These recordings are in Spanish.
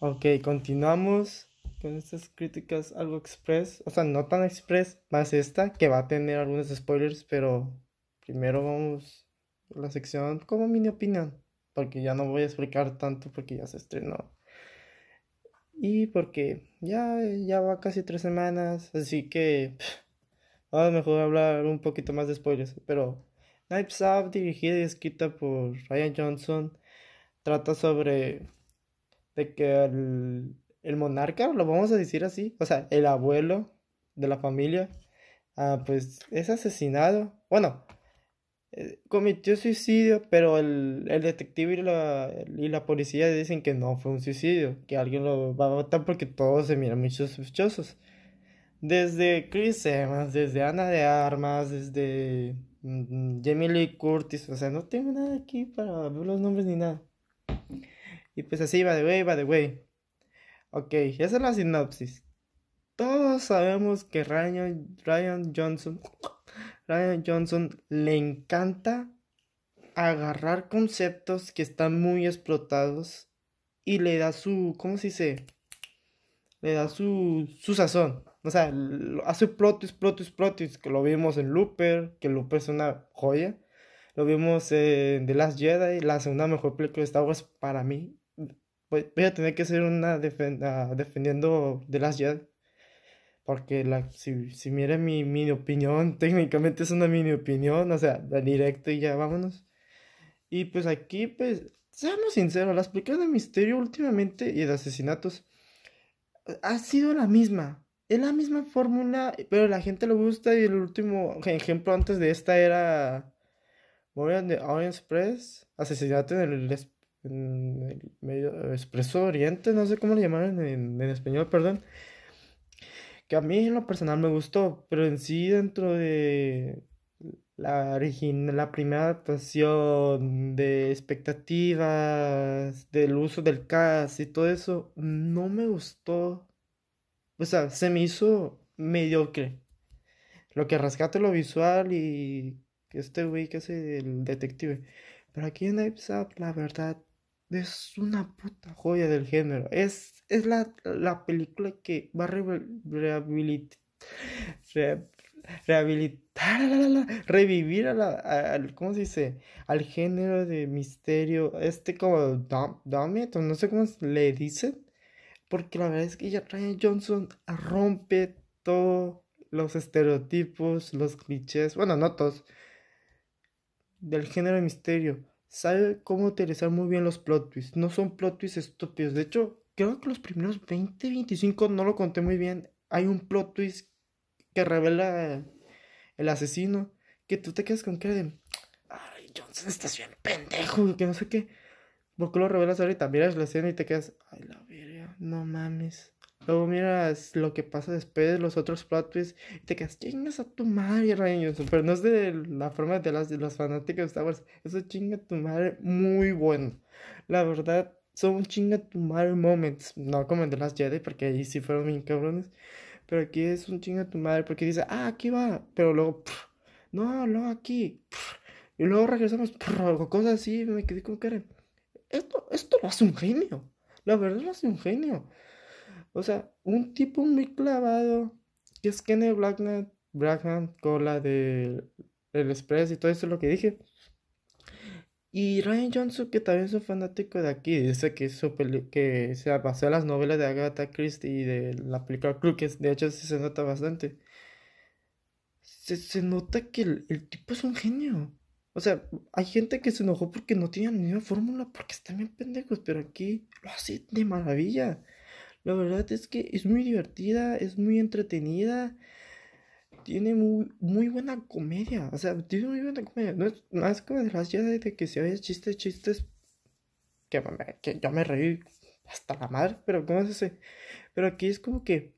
Ok, continuamos con estas críticas algo express, o sea, no tan express, más esta, que va a tener algunos spoilers, pero primero vamos a la sección como mini opinión, porque ya no voy a explicar tanto porque ya se estrenó. Y porque ya, ya va casi tres semanas, así que a lo mejor hablar un poquito más de spoilers, pero Knives Up, dirigida y escrita por Ryan Johnson, trata sobre de que el, monarca, lo vamos a decir así, o sea, el abuelo de la familia, ah, pues es asesinado. Bueno, eh, cometió suicidio, pero el, el detective y la, policía dicen que no fue un suicidio, que alguien lo va a matar porque todos se miran muchos sospechosos. Desde Chris Evans, desde Ana de Armas, desde mm, mm, Jamie Lee Curtis, o sea, no tengo nada aquí para ver los nombres ni nada. Y pues así, va de wey, va de güey Ok, esa es la sinopsis. Todos sabemos que Ryan, Ryan Johnson. Ryan Johnson le encanta agarrar conceptos que están muy explotados y le da su. ¿Cómo se dice? Le da su, su sazón. O sea, hace plotis, plotis, plotis. Que lo vimos en Looper, que Looper es una joya. Lo vimos en The Last Jedi, la segunda mejor película de Star Wars para mí voy, a tener que hacer una ah, defendiendo de las Jedi. Porque si, si mi, mi opinión, técnicamente es una mini opinión, o sea, la directo y ya vámonos. Y pues aquí, pues, seamos sinceros, las películas de misterio últimamente y de asesinatos ha sido la misma. Es la misma fórmula, pero la gente le gusta. Y el último ejemplo antes de esta era de Orient Express, asesinato en el en el medio eh, Expreso Oriente, no sé cómo lo llamaron en, español, perdón. Que a mí en lo personal me gustó, pero en sí dentro de la, la primera adaptación de expectativas, del uso del cast y todo eso, no me gustó. O sea, se me hizo mediocre. Lo que rescate lo visual y este güey que es el detective. Pero aquí en la verdad, es una puta joya del género. Es, es la, película que va a rehabilitar, rehabilitar, revivir a la, al, ¿cómo se dice? Al género de misterio, este como Dummet, no sé cómo le dicen, porque la verdad es que ya Ryan Johnson rompe todos los estereotipos, los clichés, bueno, no todos, del género de misterio sabe cómo utilizar muy bien los plot twists. No son plot twists estúpidos. De hecho, creo que los primeros 20, 25, no lo conté muy bien. Hay un plot twist que revela el asesino. Que tú te quedas con que de. Ay, Johnson, estás bien pendejo. Que no sé qué. Porque lo revelas ahorita. Miras la escena y te quedas. Ay, la verga. No mames. Luego miras lo que pasa después, los otros plot twists, y te quedas, chingas a tu madre, Pero no es de la forma de, las, los fanáticos de Star Wars. Eso chinga a tu madre muy bueno. La verdad, son chinga tu madre moments. No como las Jedi, porque ahí sí fueron bien cabrones. Pero aquí es un chinga tu madre, porque dice, ah, aquí va. Pero luego, no, no, aquí. Y luego regresamos, algo cosas así. Me quedé con cara. Esto, esto lo hace un genio. La verdad lo hace un genio. O sea, un tipo muy clavado, que es Kenny blackman, Braham, Cola de El Express y todo eso es lo que dije. Y Ryan Johnson, que también es un fanático de aquí, dice que, que se basó en las novelas de Agatha Christie y de la película Clue, que de hecho sí se nota bastante. Se, nota que el, tipo es un genio. O sea, hay gente que se enojó porque no tenía ni una fórmula, porque están bien pendejos, pero aquí lo hace de maravilla. La verdad es que es muy divertida, es muy entretenida. Tiene muy, muy buena comedia. O sea, tiene muy buena comedia. No es más como de de que se si chistes, chistes. Que, yo me reí hasta la madre. Pero ¿cómo se hace Pero aquí es como que.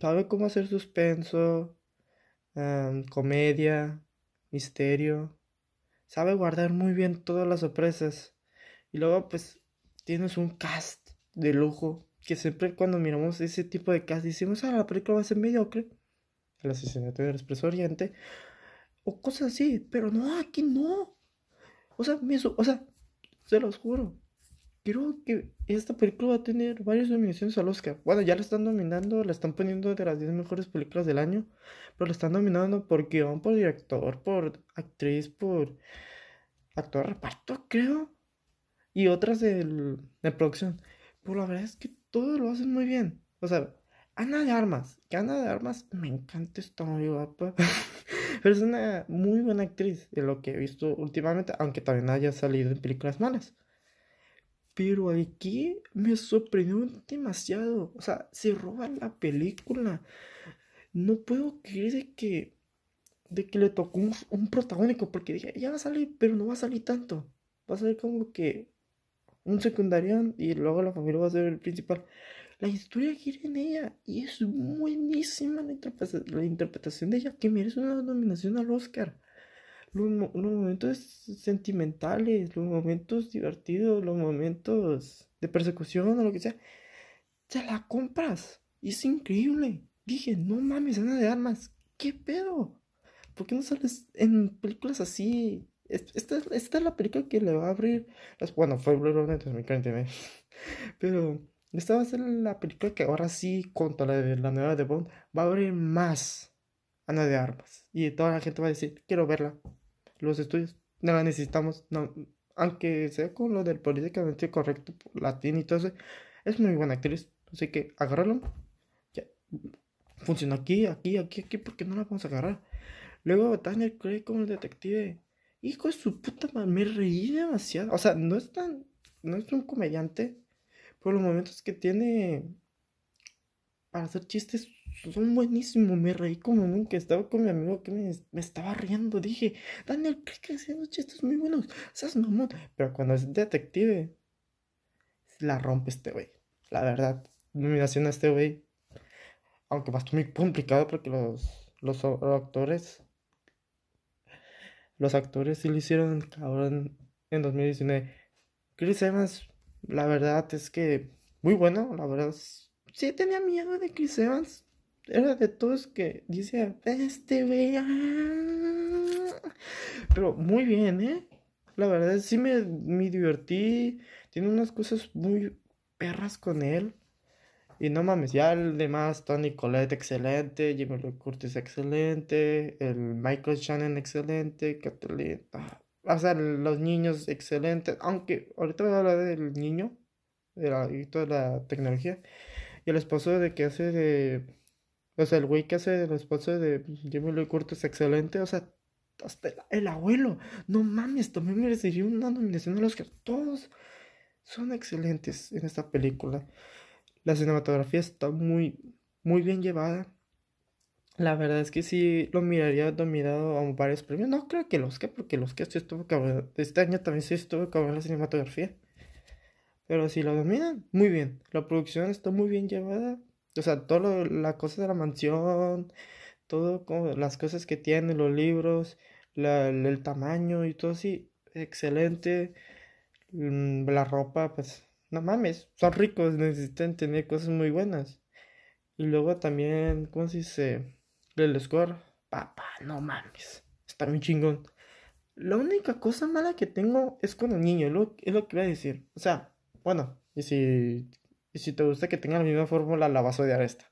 Sabe cómo hacer suspenso. Em, comedia. Misterio. Sabe guardar muy bien todas las sorpresas. Y luego, pues, tienes un cast de lujo, que siempre cuando miramos ese tipo de casas decimos, ah, la película va a ser mediocre, el asesinato del expreso oriente, o cosas así, pero no, aquí no. O sea, me, o sea, se los juro. Creo que esta película va a tener varias nominaciones al Oscar. Bueno, ya la están dominando la están poniendo de las 10 mejores películas del año, pero la están nominando por guión, por director, por actriz, por actor reparto, creo. Y otras de producción. Pero pues, la verdad es que todo lo hacen muy bien. O sea, Ana de Armas, que Ana de Armas me encanta esta muy guapa. Pero es una muy buena actriz de lo que he visto últimamente, aunque también haya salido en películas malas. Pero aquí me sorprendió demasiado. O sea, se roba la película. No puedo creer de que, de que le tocó un, un protagónico, porque dije, ya va a salir, pero no va a salir tanto. Va a salir como que un secundario y luego la familia va a ser el principal. La historia gira en ella y es buenísima la, interpretación de ella, que merece una nominación al Oscar. Los, momentos sentimentales, los momentos divertidos, los momentos de persecución o lo que sea, Ya la compras. Y Es increíble. Dije, no mames, Ana de Armas, ¿qué pedo? ¿Por qué no sales en películas así esta, es la película que le va a abrir las... Bueno, fue Blue Runner 2049 pero esta va a ser la película que ahora sí, contra la, la nueva de Bond, va a abrir más Ana de Armas. Y toda la gente va a decir, quiero verla. Los estudios, no la necesitamos. No. Aunque sea con lo del políticamente correcto, latín y todo eso, es muy buena actriz. Así que agárralo. Funciona aquí, aquí, aquí, aquí, porque no la vamos a agarrar. Luego Daniel Craig como el detective Hijo de su puta madre, me reí demasiado. O sea, no es tan. No es un comediante. por los momentos que tiene para hacer chistes son buenísimos. Me reí como nunca. Estaba con mi amigo que me, estaba riendo. Dije, Daniel, qué que haciendo chistes muy buenos. Seas mamón. Pero cuando es detective, la rompe este güey. La verdad, nominación a este güey. Aunque bastante muy complicado porque los, los actores los actores sí lo hicieron cabrón en 2019. Chris Evans, la verdad es que muy bueno, la verdad. Sí tenía miedo de Chris Evans. Era de todos que dice, este vea. Ah". Pero muy bien, ¿eh? La verdad sí me, me divertí. Tiene unas cosas muy perras con él. Y no mames, ya el demás, Tony Colette excelente, Jimmy Lee Curtis excelente, el Michael Shannon excelente, Kathleen. Ah, o sea, los niños excelentes. Aunque ahorita voy a hablar del niño, de la, de toda la tecnología. Y el esposo de que hace de. O sea, el güey que hace el esposo de Jimmy Lee Curtis excelente. O sea, hasta el, abuelo. No mames, también me Recibí una nominación de los que Todos son excelentes en esta película. La cinematografía está muy, muy bien llevada. La verdad es que sí lo miraría dominado a varios premios. No creo que los que, porque los que sí estuvo cabrón. Este año también sí estuvo cabrón la cinematografía. Pero si lo dominan, muy bien. La producción está muy bien llevada. O sea, todo La cosa de la mansión, todo como las cosas que tiene, los libros, el tamaño y todo así. Excelente. Mm, la ropa, pues no mames, son ricos, necesitan tener cosas muy buenas. Y luego también, ¿cómo se dice? El score, papá, no mames, está muy chingón. La única cosa mala que tengo es con el niño, es lo que voy a decir. O sea, bueno, y si, y si te gusta que tenga la misma fórmula, la vas a odiar esta.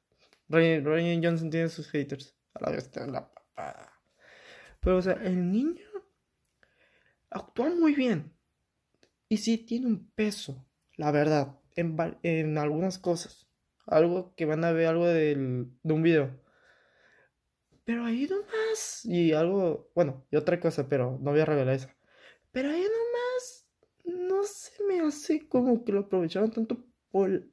Ryan, Johnson tiene sus haters. A la la Pero, o sea, el niño actúa muy bien. Y sí, tiene un peso la verdad en, en algunas cosas. Algo que van a ver algo del, de un video. Pero ahí nomás. Y algo, bueno, y otra cosa, pero no voy a revelar eso. Pero ahí nomás no se me hace como que lo aprovecharon tanto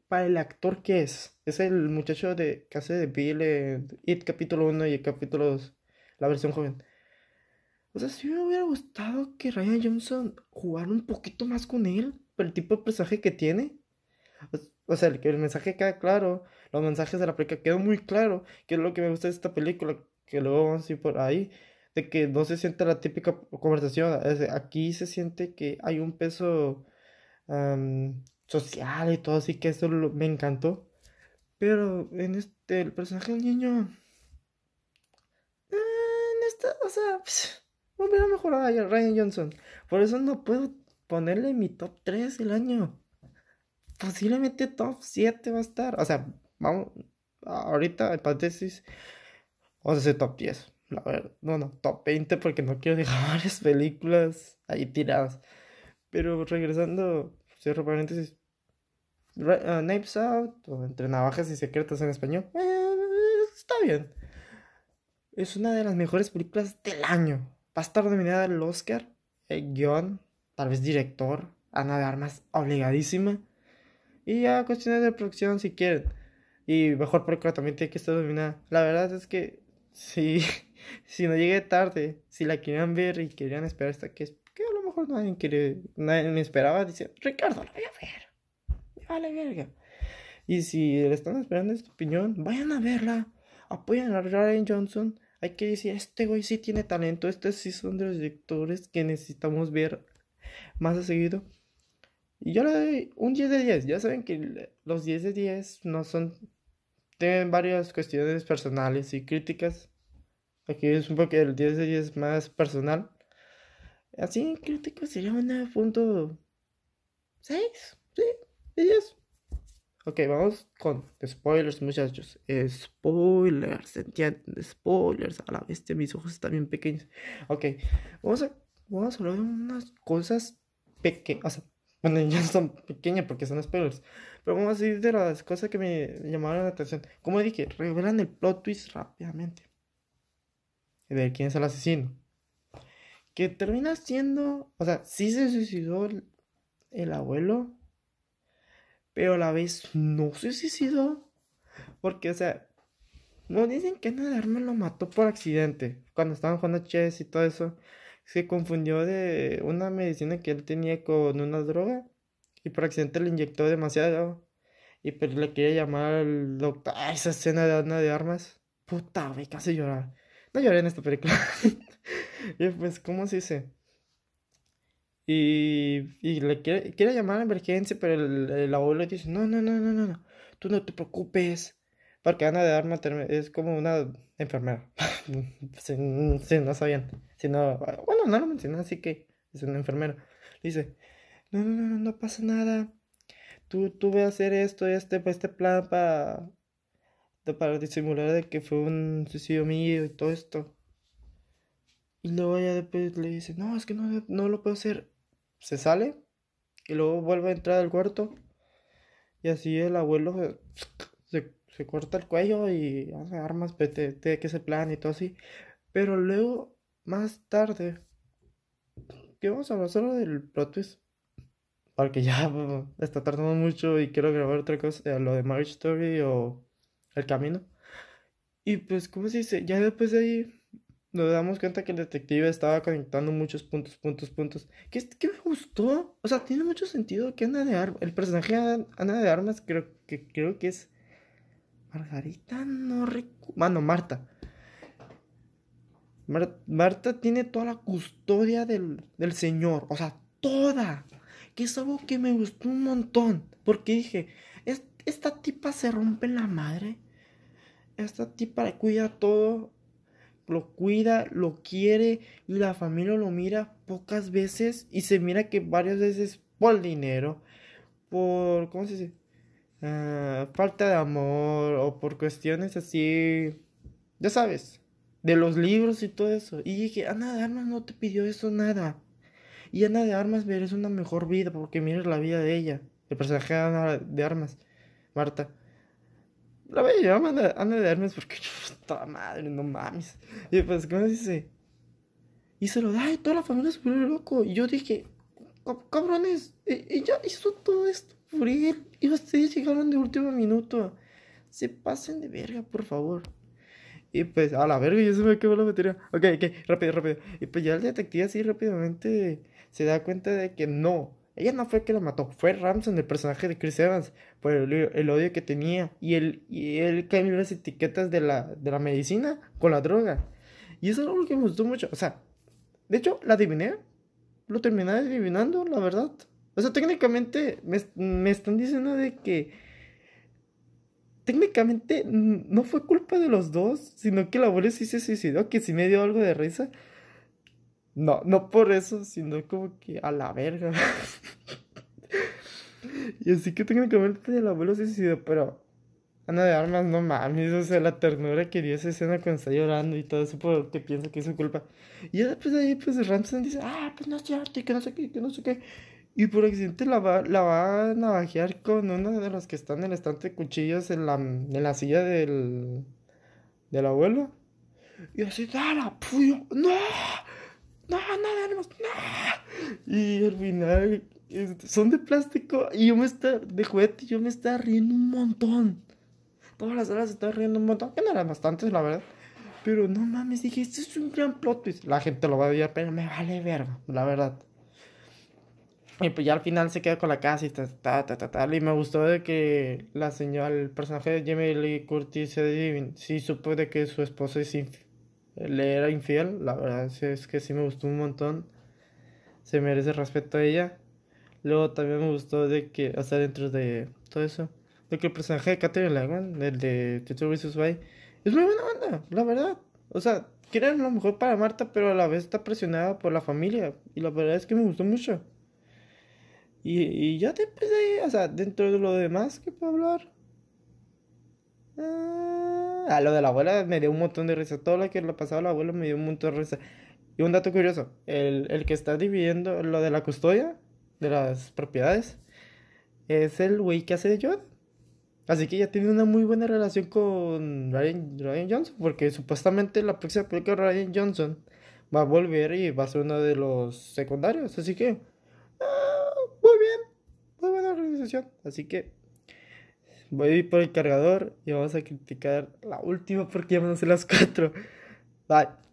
para el actor que es. Es el muchacho de, que hace de Bill en It capítulo 1 y capítulo 2, la versión joven. O sea, si me hubiera gustado que Ryan Johnson jugara un poquito más con él el tipo de personaje que tiene. O sea, el, el mensaje queda claro, los mensajes de la película quedó muy claro, que es lo que me gusta de esta película, que luego vamos así por ahí, de que no se siente la típica conversación, aquí se siente que hay un peso social y todo, así que eso me encantó. Pero en este, el personaje del niño... En eh, esta, o sea, hubiera a Ryan Johnson. Por eso no puedo ponerle mi top 3 el año. Posiblemente top 7 va a estar. O sea, vamos. Ahorita el paréntesis. Vamos a hacer top 10. No, no, top 20 porque no quiero dejar varias películas ahí tiradas. Pero regresando, cierro paréntesis. Ah, Out, o Entre Navajas y Secretas en español. Eh, está bien. Es una de las mejores películas del año. Va a estar nominada al Oscar, el guión, tal vez director, Ana nadar más obligadísima. Y ya cuestiones de producción si quieren. Y mejor porque... también tiene que estar dominada. La verdad es que si, si no llegué tarde, si la querían ver y querían esperar hasta que, que a lo mejor nadie, quiere, nadie me esperaba, dice, Ricardo, la voy a ver. vale verga. Y si le están esperando esta opinión, vayan a verla. Apoyen a Ryan Johnson. Hay que decir, este güey sí tiene talento. Estos sí son de los directores que necesitamos ver más a seguido. Y yo le doy un 10 de 10. Ya saben que los 10 de 10 no son. Tienen varias cuestiones personales y críticas. Aquí es un poco el 10 de 10 más personal. Así en crítico sería un 9.6 Sí, 10. Ok, vamos con spoilers, muchachos. Spoilers, ¿entienden? Spoilers. A la bestia, mis ojos están bien pequeños. Ok, vamos a vamos a hablar de unas cosas pequeñas, o sea, bueno, ya son pequeñas porque son spoilers, pero vamos a decir de las cosas que me llamaron la atención. Como dije, revelan el plot twist rápidamente. De quién es el asesino. Que termina siendo, o sea, sí se suicidó el, abuelo, pero a la vez no se suicidó. Porque, o sea, no dicen que me lo mató por accidente. Cuando estaban jugando chess y todo eso se confundió de una medicina que él tenía con una droga y por accidente le inyectó demasiado. Y pues le quería llamar al doctor. Ah, esa escena de Ana de Armas. Puta, güey, casi llorar. No lloré en esta película. y pues, ¿cómo se dice? Y, y le quiere, llamar a emergencia, pero el, el abuelo dice, no, no, no, no, no, no, tú no te preocupes, porque Ana de Arma es como una enfermera. si, no sabían. Si no, bueno, no lo mencionan así que es una enfermera. Le Dice, no, no, no, no pasa nada. Tú, tú a hacer esto, este, pues, este plan para, para disimular de que fue un suicidio mío y todo esto. Y luego ella después le dice, no, es que no, no lo puedo hacer. Se sale y luego vuelve a entrar al cuarto. Y así el abuelo se corta el cuello y hace armas te que ese plan y todo así. Pero luego, más tarde, que vamos a hablar solo del plot twist. Porque ya está tardando mucho y quiero grabar otra cosa, eh, lo de Marriage Story o El Camino. Y pues, ¿cómo se dice? Ya después de ahí nos damos cuenta que el detective estaba conectando muchos puntos, puntos, puntos. ¿Qué, qué me gustó? O sea, tiene mucho sentido que anda de Armas, el personaje Anda de Armas creo que, creo que es Margarita, no recuerdo. Bueno, Marta. Marta tiene toda la custodia del, Señor. O sea, toda. Que es algo que me gustó un montón. Porque dije, esta tipa se rompe la madre. Esta tipa le cuida todo. Lo cuida, lo quiere. Y la familia lo mira pocas veces. Y se mira que varias veces por dinero. Por, ¿cómo se dice? Eh, falta de amor o por cuestiones así, ya sabes, de los libros y todo eso. Y dije, Ana de Armas no te pidió eso nada. Y Ana de Armas verás una mejor vida porque mires la vida de ella, el personaje de Ana de Armas, Marta. La voy a Ana de Armas porque, puta madre, no mames. Y pues, ¿cómo dice? Y se lo da y toda la familia se volvió loco. Y yo dije, cabrones, ella hizo todo esto y ustedes llegaron de último minuto. Se pasen de verga, por favor. Y pues, a la verga, yo se me acabó la batería. Ok, ok, rápido, rápido. Y pues ya el detective así rápidamente se da cuenta de que no. Ella no fue que la mató, fue Ramson, el personaje de Chris Evans, por el, odio que tenía. Y él, y él cambió las etiquetas de la, de la medicina con la droga. Y eso es algo que me gustó mucho. O sea, de hecho, la adiviné. Lo terminé adivinando, la verdad. O sea, técnicamente me, me están diciendo de que técnicamente no fue culpa de los dos, sino que la abuela sí se suicidó, que sí me dio algo de risa. No, no por eso, sino como que a la verga. y así que técnicamente el abuelo se suicidó, pero Ana de Armas, no mames, o sea, la ternura que dio esa escena cuando está llorando y todo eso porque piensa que es su culpa. Y después pues, ahí, pues Ramsay dice, ah, pues no es cierto, que no sé qué, que no sé qué. Y por accidente la va, a navajear con una de las que están en el estante de cuchillos en la, silla del, abuelo. Y así, dala, puyo, no, no, no, no, no. Y al final, este, son de plástico y yo me está, de juguete, yo me estaba riendo un montón. Todas las horas estaba riendo un montón, que no eran bastantes, la verdad. Pero no mames, dije, esto es un gran plot La gente lo va a ver, pero me vale verga, la verdad. Y pues ya al final se queda con la casa y tal, tal, Y me gustó de que la señora, el personaje de Jamie Lee Curtis, sí, sí supo de que su esposo le era infiel. La verdad es que sí me gustó un montón. Se merece respeto a ella. Luego también me gustó de que, o dentro de todo eso, de que el personaje de Catherine Langman, el de Teacher Visual, es muy buena onda, la verdad. O sea, quieren lo mejor para Marta, pero a la vez está presionada por la familia. Y la verdad es que me gustó mucho. Y, y ya te de ahí, o sea, dentro de lo demás que puedo hablar. Ah, a lo de la abuela me dio un montón de risa. Todo lo que le pasaba a la abuela me dio un montón de risa. Y un dato curioso, el, que está dividiendo lo de la custodia de las propiedades es el güey que hace de Yoda. Así que ya tiene una muy buena relación con Ryan, Johnson, porque supuestamente la próxima película de Ryan Johnson va a volver y va a ser uno de los secundarios. Así que Así que voy a ir por el cargador y vamos a criticar la última porque ya van a ser las cuatro. Bye.